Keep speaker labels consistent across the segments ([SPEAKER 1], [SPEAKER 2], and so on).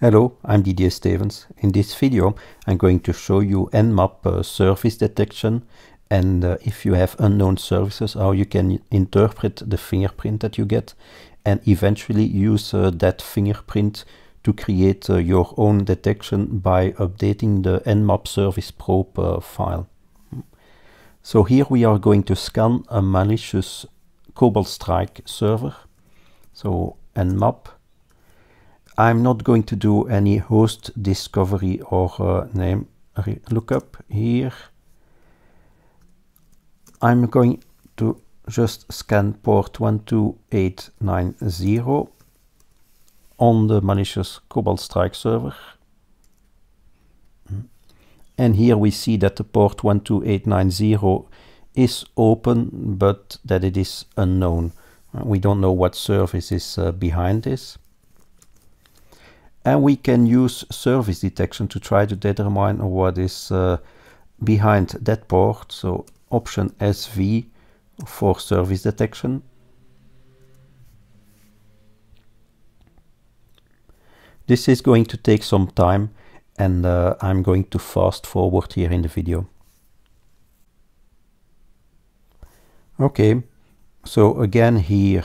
[SPEAKER 1] Hello, I'm Didier Stevens. In this video I'm going to show you Nmap uh, service detection and uh, if you have unknown services how you can interpret the fingerprint that you get and eventually use uh, that fingerprint to create uh, your own detection by updating the Nmap service probe uh, file. So here we are going to scan a malicious Cobalt Strike server. So Nmap I'm not going to do any host discovery or uh, name lookup here. I'm going to just scan port 12890 on the malicious Cobalt Strike server. Mm. And here we see that the port 12890 is open, but that it is unknown. We don't know what service is uh, behind this and we can use service detection to try to determine what is uh, behind that port. So option SV for service detection. This is going to take some time and uh, I'm going to fast forward here in the video. Okay, so again here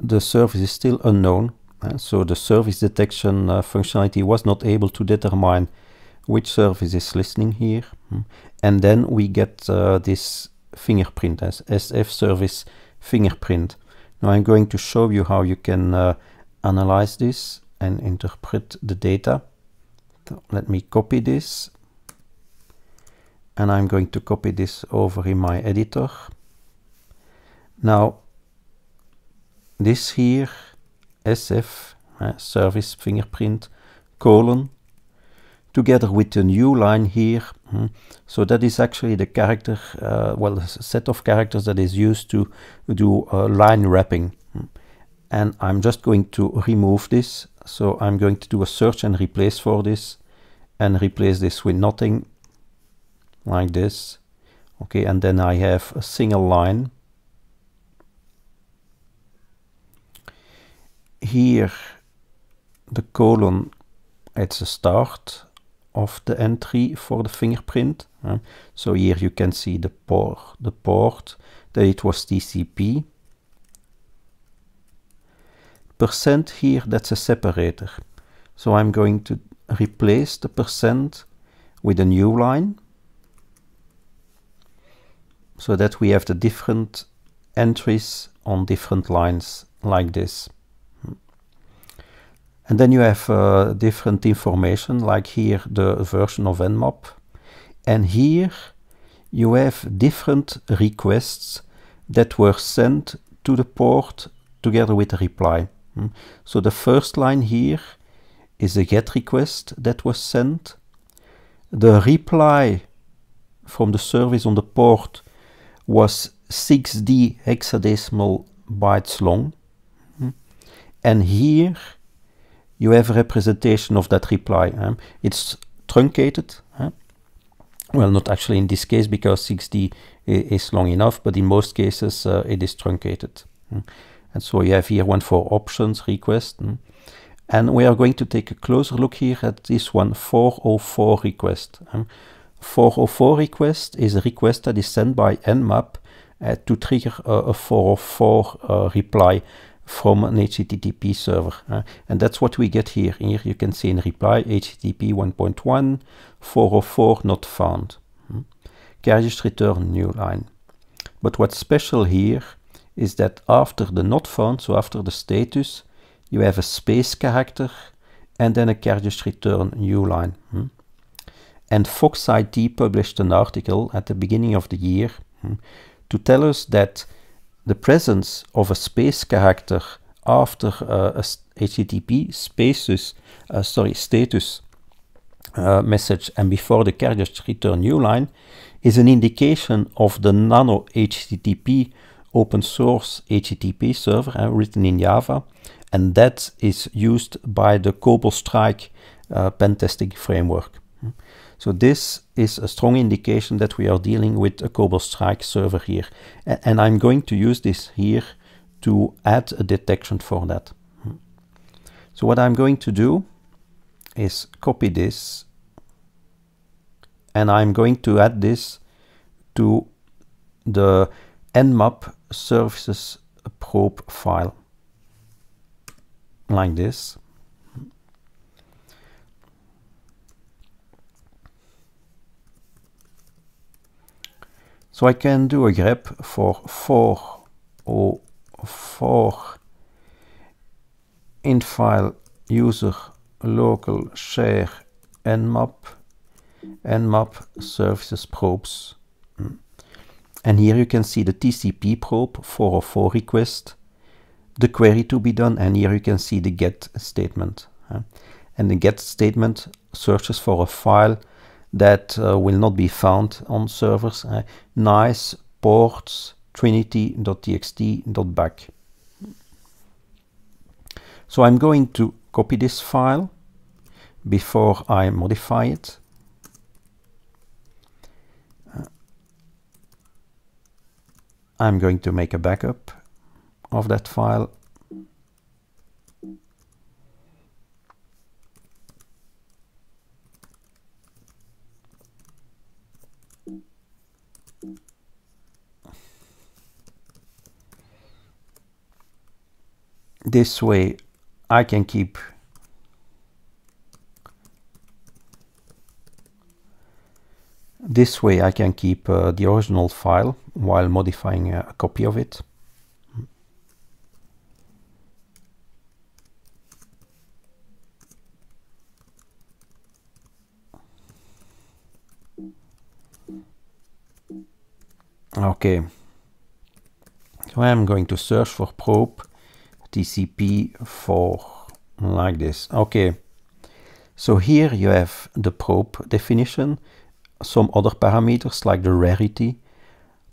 [SPEAKER 1] the service is still unknown Eh, so the service detection uh, functionality was not able to determine which service is listening here. Hmm. And then we get uh, this fingerprint as SF service fingerprint. Now I'm going to show you how you can uh, analyze this and interpret the data. So let me copy this and I'm going to copy this over in my editor. Now this here SF, uh, service fingerprint, colon, together with a new line here. Mm. So that is actually the character, uh, well, the set of characters that is used to do uh, line wrapping. Mm. And I'm just going to remove this. So I'm going to do a search and replace for this and replace this with nothing like this. Okay, and then I have a single line here the colon at the start of the entry for the fingerprint. Uh, so here you can see the port, the port that it was TCP. Percent here, that's a separator. So I'm going to replace the percent with a new line so that we have the different entries on different lines like this. And then you have uh, different information, like here the version of Nmap. And here you have different requests that were sent to the port together with a reply. Mm. So the first line here is a GET request that was sent. The reply from the service on the port was 6D hexadecimal bytes long. Mm. And here you have a representation of that reply. Um, it's truncated. Eh? Well, not actually in this case because 6D is long enough, but in most cases uh, it is truncated. And so you have here one for options, request. And we are going to take a closer look here at this one 404 request. 404 request is a request that is sent by Nmap uh, to trigger a 404 uh, reply from an HTTP server. Uh, and that's what we get here. Here you can see in reply HTTP 1.1 404 not found. Hmm? Carriage return new line. But what's special here is that after the not found, so after the status, you have a space character and then a carriage return new line. Hmm? And Fox IT published an article at the beginning of the year hmm, to tell us that the presence of a space character after uh, a HTTP spaces, uh, sorry, status uh, message and before the carriage return new line is an indication of the nano HTTP open source HTTP server uh, written in Java, and that is used by the Cobol Strike uh, pen testing framework. So this is a strong indication that we are dealing with a Cobalt Strike server here. A and I'm going to use this here to add a detection for that. Hmm. So what I'm going to do is copy this and I'm going to add this to the nmap services probe file like this So I can do a grep for 4 or 4 file user local share nmap nmap services probes. And here you can see the TCP probe 404 request, the query to be done, and here you can see the get statement. And the get statement searches for a file that uh, will not be found on servers. Uh, nice ports trinity.txt.back. So I'm going to copy this file before I modify it. Uh, I'm going to make a backup of that file This way I can keep This way I can keep uh, the original file while modifying uh, a copy of it. Okay, so I'm going to search for probe TCP for like this. Okay, so here you have the probe definition, some other parameters like the rarity,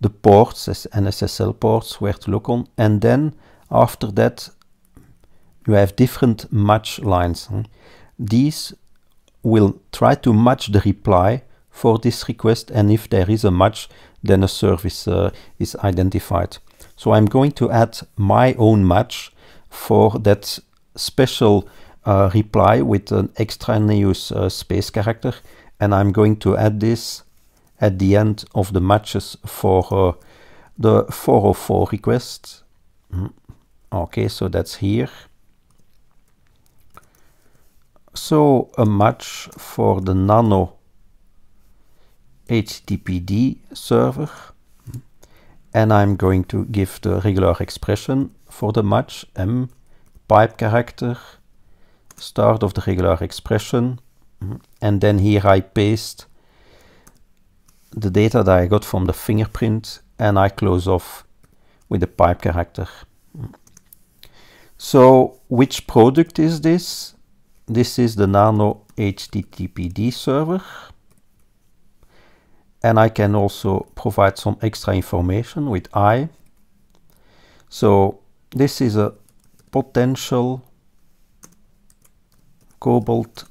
[SPEAKER 1] the ports as NSSL ports where to look on, and then after that you have different match lines. Hmm. These will try to match the reply for this request and if there is a match then a service uh, is identified. So I'm going to add my own match for that special uh, reply with an extraneous uh, space character and I'm going to add this at the end of the matches for uh, the 404 request. Mm-hmm. Okay, so that's here. So a match for the Nano HTTPD server. And I'm going to give the regular expression for the match m pipe character start of the regular expression and mhm. then here I paste the data that I got from the fingerprint and I close off with the pipe character. Mhm. So which product is this? This is the Nano HTTPD server and I can also provide some extra information with I. So this is a potential Cobalt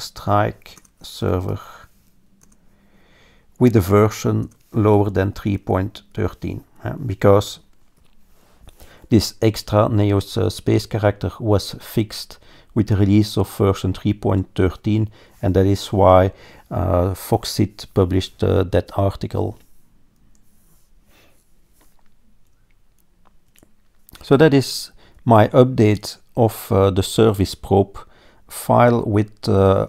[SPEAKER 1] Strike server with a version lower than 3.13 because this extra Neos uh, space character was fixed with the release of version 3.13 and that is why uh, Foxit published uh, that article. So that is my update of uh, the service probe file with uh,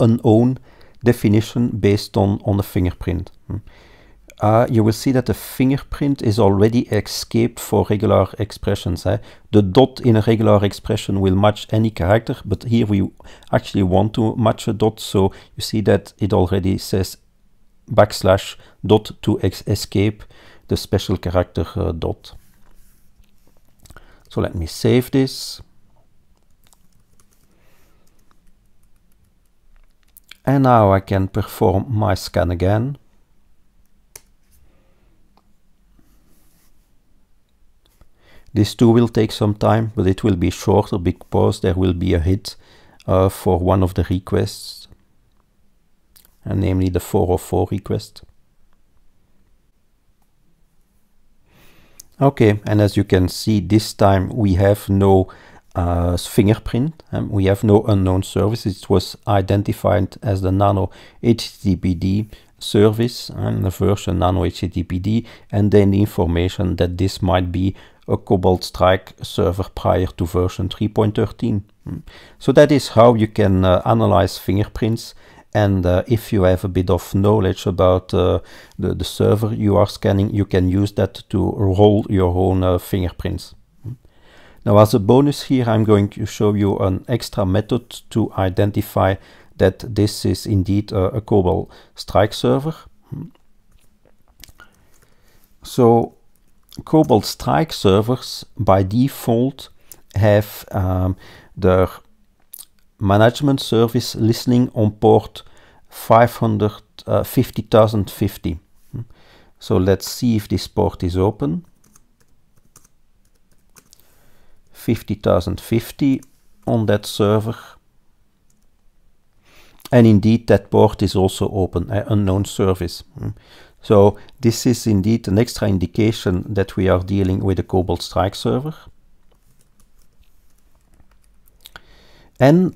[SPEAKER 1] an own definition based on, on the fingerprint. Hmm. Uh, you will see that the fingerprint is already escaped for regular expressions. Eh? The dot in a regular expression will match any character, but here we actually want to match a dot, so you see that it already says backslash dot to escape the special character uh, dot. So let me save this. And now I can perform my scan again. This too will take some time, but it will be shorter because there will be a hit uh, for one of the requests, and namely the 404 request. Okay, and as you can see, this time we have no uh, fingerprint. Um, we have no unknown service. It was identified as the Nano HTTPD service and um, the version Nano HTTPD, and then the information that this might be a Cobalt Strike server prior to version 3.13. Hmm. So that is how you can uh, analyze fingerprints and uh, if you have a bit of knowledge about uh, the, the server you are scanning, you can use that to roll your own uh, fingerprints. Now as a bonus here, I'm going to show you an extra method to identify that this is indeed a, a COBOL strike server. So COBOL strike servers by default have um, their management service listening on port 550,050. Uh, so let's see if this port is open. 50,050 on that server. And indeed, that port is also open, uh, unknown service. So this is indeed an extra indication that we are dealing with a Cobalt Strike server. And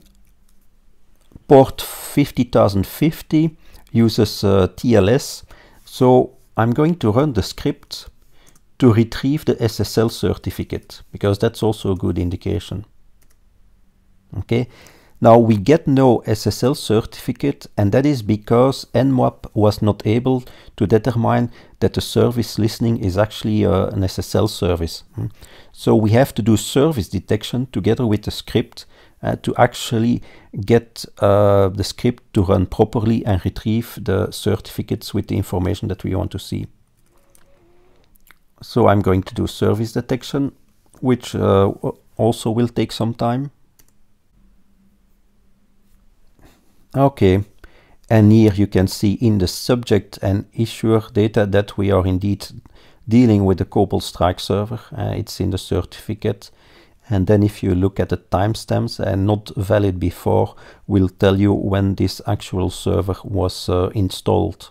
[SPEAKER 1] port 50050 uses uh, TLS, so I'm going to run the script to retrieve the SSL certificate, because that's also a good indication. Okay, now we get no SSL certificate, and that is because NMAP was not able to determine that the service listening is actually uh, an SSL service. Hmm? So we have to do service detection together with the script uh, to actually get uh, the script to run properly and retrieve the certificates with the information that we want to see. So I'm going to do service detection, which uh, also will take some time. Okay, and here you can see in the subject and issuer data that we are indeed dealing with the Cobalt Strike server. Uh, it's in the certificate and then if you look at the timestamps and not valid before will tell you when this actual server was uh, installed.